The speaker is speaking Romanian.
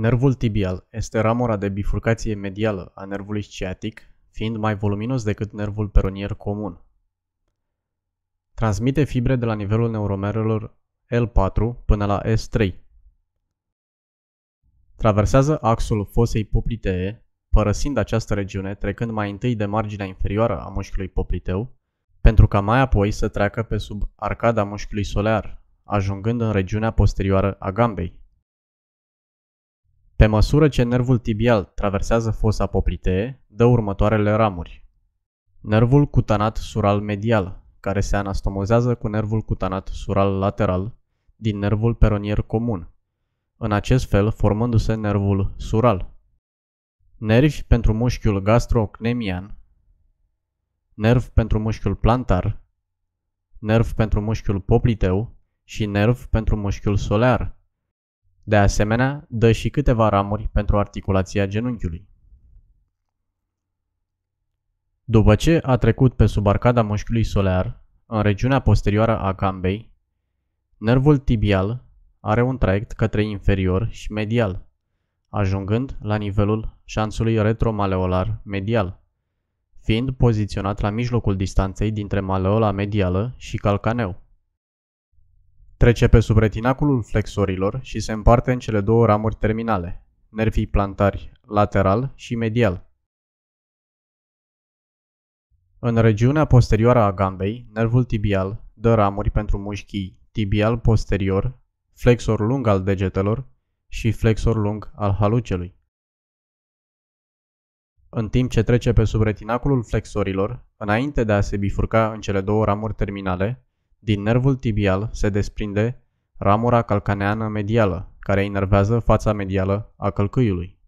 Nervul tibial este ramura de bifurcație medială a nervului sciatic, fiind mai voluminos decât nervul peronier comun. Transmite fibre de la nivelul neuromerelor L4 până la S3. Traversează axul fosei poplitee, părăsind această regiune trecând mai întâi de marginea inferioară a mușchiului popliteu, pentru ca mai apoi să treacă pe sub arcada mușchiului solear, ajungând în regiunea posterioară a gambei. Pe măsură ce nervul tibial traversează fosa poplitee, dă următoarele ramuri. Nervul cutanat sural medial, care se anastomozează cu nervul cutanat sural lateral din nervul peronier comun, în acest fel formându-se nervul sural. Nervi pentru mușchiul gastrocnemian, nerv pentru mușchiul plantar, nerv pentru mușchiul popliteu și nerv pentru mușchiul solear. De asemenea, dă și câteva ramuri pentru articulația genunchiului. După ce a trecut pe sub arcada mușchiului solar, în regiunea posterioară a gambei, nervul tibial are un traiect către inferior și medial, ajungând la nivelul șanțului retromaleolar medial, fiind poziționat la mijlocul distanței dintre maleola medială și calcaneu. Trece pe subretinaculul flexorilor și se împarte în cele două ramuri terminale, nervii plantari lateral și medial. În regiunea posterioară a gambei, nervul tibial dă ramuri pentru mușchii tibial posterior, flexor lung al degetelor și flexor lung al halucelui. În timp ce trece pe subretinaculul flexorilor, înainte de a se bifurca în cele două ramuri terminale, din nervul tibial se desprinde ramura calcaneană medială, care inervează fața medială a călcâiului.